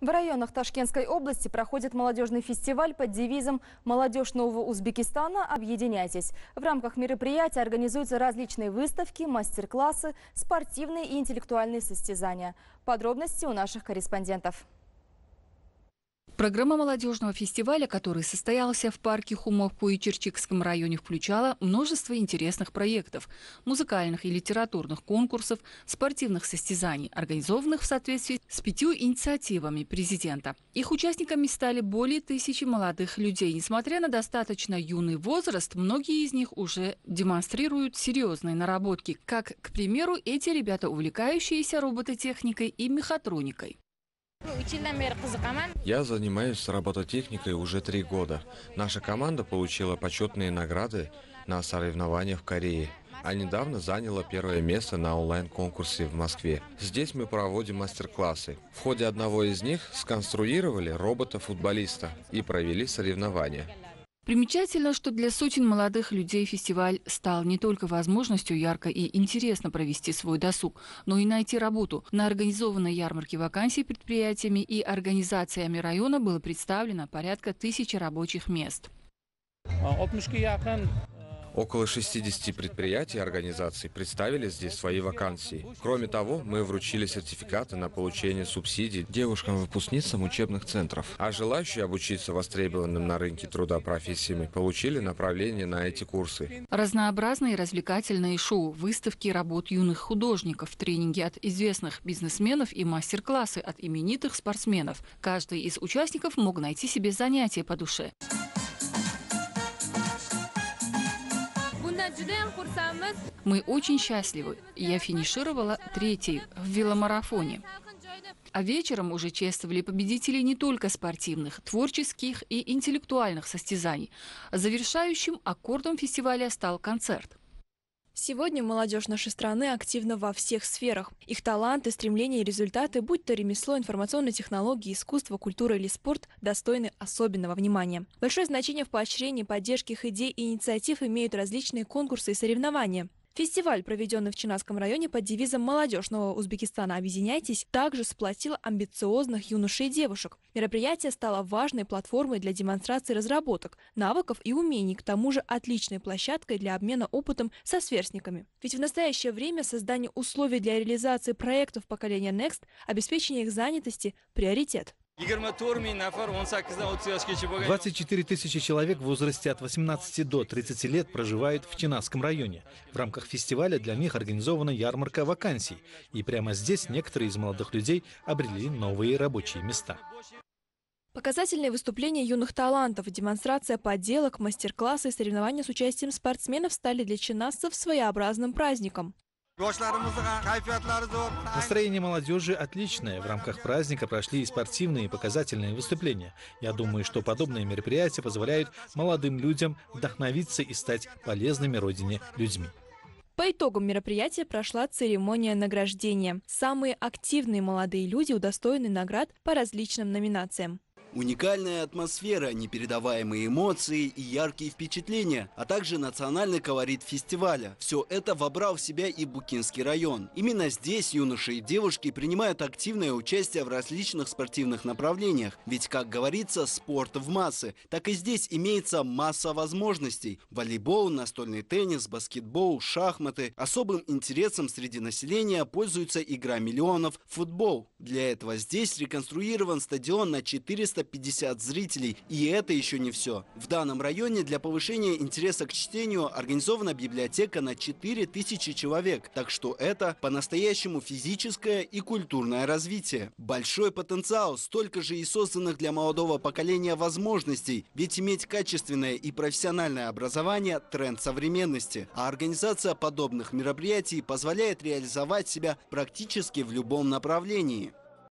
В районах Ташкентской области проходит молодежный фестиваль под девизом «Молодежь нового Узбекистана. Объединяйтесь». В рамках мероприятия организуются различные выставки, мастер-классы, спортивные и интеллектуальные состязания. Подробности у наших корреспондентов. Программа молодежного фестиваля, который состоялся в парке Хумовку и Черчикском районе, включала множество интересных проектов, музыкальных и литературных конкурсов, спортивных состязаний, организованных в соответствии с пятью инициативами президента. Их участниками стали более тысячи молодых людей. Несмотря на достаточно юный возраст, многие из них уже демонстрируют серьезные наработки, как, к примеру, эти ребята, увлекающиеся робототехникой и мехатроникой. Я занимаюсь робототехникой уже три года. Наша команда получила почетные награды на соревнованиях в Корее, а недавно заняла первое место на онлайн-конкурсе в Москве. Здесь мы проводим мастер-классы. В ходе одного из них сконструировали робота-футболиста и провели соревнования. Примечательно, что для сотен молодых людей фестиваль стал не только возможностью ярко и интересно провести свой досуг, но и найти работу. На организованной ярмарке вакансий предприятиями и организациями района было представлено порядка тысячи рабочих мест. А, Около 60 предприятий и организаций представили здесь свои вакансии. Кроме того, мы вручили сертификаты на получение субсидий девушкам-выпускницам учебных центров. А желающие обучиться востребованным на рынке труда профессиями получили направление на эти курсы. Разнообразные развлекательные шоу, выставки работ юных художников, тренинги от известных бизнесменов и мастер-классы от именитых спортсменов. Каждый из участников мог найти себе занятие по душе. Мы очень счастливы. Я финишировала третьей в веломарафоне. А вечером уже чествовали победителей не только спортивных, творческих и интеллектуальных состязаний. Завершающим аккордом фестиваля стал концерт. Сегодня молодежь нашей страны активна во всех сферах. Их таланты, стремления и результаты, будь то ремесло, информационные технологии, искусство, культура или спорт, достойны особенного внимания. Большое значение в поощрении, поддержке их идей и инициатив имеют различные конкурсы и соревнования. Фестиваль, проведенный в Чинаском районе под девизом «Молодежь нового Узбекистана, объединяйтесь», также сплотил амбициозных юношей и девушек. Мероприятие стало важной платформой для демонстрации разработок, навыков и умений, к тому же отличной площадкой для обмена опытом со сверстниками. Ведь в настоящее время создание условий для реализации проектов поколения Next, обеспечение их занятости – приоритет. 24 тысячи человек в возрасте от 18 до 30 лет проживают в Чинаском районе. В рамках фестиваля для них организована ярмарка вакансий. И прямо здесь некоторые из молодых людей обрели новые рабочие места. Показательные выступления юных талантов, демонстрация поделок, мастер-классы и соревнования с участием спортсменов стали для чинасцев своеобразным праздником. Настроение молодежи отличное. В рамках праздника прошли и спортивные, и показательные выступления. Я думаю, что подобные мероприятия позволяют молодым людям вдохновиться и стать полезными родине людьми. По итогам мероприятия прошла церемония награждения. Самые активные молодые люди удостоены наград по различным номинациям. Уникальная атмосфера, непередаваемые эмоции и яркие впечатления, а также национальный колорит фестиваля. Все это вобрал в себя и Букинский район. Именно здесь юноши и девушки принимают активное участие в различных спортивных направлениях. Ведь, как говорится, спорт в массы. Так и здесь имеется масса возможностей. Волейбол, настольный теннис, баскетбол, шахматы. Особым интересом среди населения пользуется игра миллионов – футбол. Для этого здесь реконструирован стадион на 400 350 зрителей. И это еще не все. В данном районе для повышения интереса к чтению организована библиотека на 4000 человек. Так что это по-настоящему физическое и культурное развитие. Большой потенциал, столько же и созданных для молодого поколения возможностей. Ведь иметь качественное и профессиональное образование – тренд современности. А организация подобных мероприятий позволяет реализовать себя практически в любом направлении.